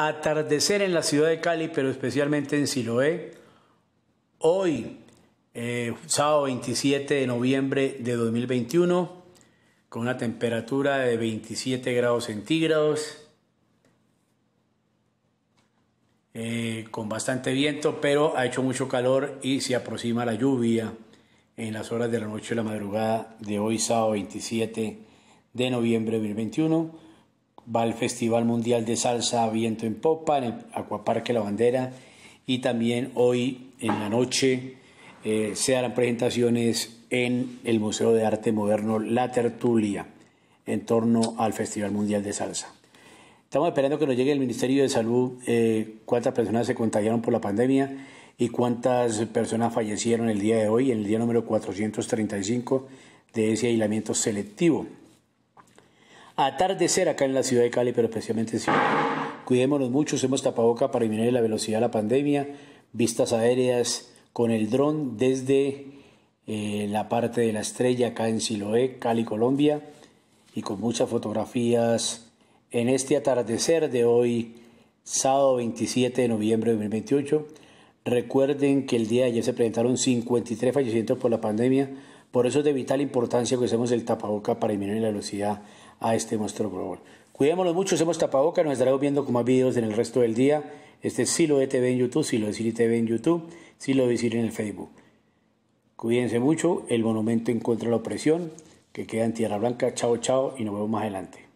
atardecer en la ciudad de Cali, pero especialmente en Siloé. Hoy, eh, sábado 27 de noviembre de 2021, con una temperatura de 27 grados centígrados, eh, con bastante viento, pero ha hecho mucho calor y se aproxima la lluvia en las horas de la noche y la madrugada de hoy, sábado 27 de noviembre de 2021 va al Festival Mundial de Salsa Viento en Popa, en el Acuaparque La Bandera, y también hoy en la noche eh, se harán presentaciones en el Museo de Arte Moderno La Tertulia, en torno al Festival Mundial de Salsa. Estamos esperando que nos llegue el Ministerio de Salud eh, cuántas personas se contagiaron por la pandemia y cuántas personas fallecieron el día de hoy, en el día número 435 de ese aislamiento selectivo atardecer acá en la ciudad de Cali, pero especialmente en Ciudad. Cuidémonos mucho, usemos tapaboca para eliminar la velocidad de la pandemia, vistas aéreas con el dron desde eh, la parte de la estrella acá en Siloé, Cali, Colombia, y con muchas fotografías en este atardecer de hoy, sábado 27 de noviembre de 2028. Recuerden que el día de ayer se presentaron 53 fallecimientos por la pandemia, por eso es de vital importancia que usemos el tapaboca para disminuir la velocidad a este monstruo global. Cuidémonos mucho, usemos tapaboca, nos estaremos viendo con más videos en el resto del día. Este es Silo de TV en YouTube, Silo de Cine TV en YouTube, Silo de Cine en el Facebook. Cuídense mucho, el monumento en contra de la opresión, que queda en Tierra Blanca. Chao, chao y nos vemos más adelante.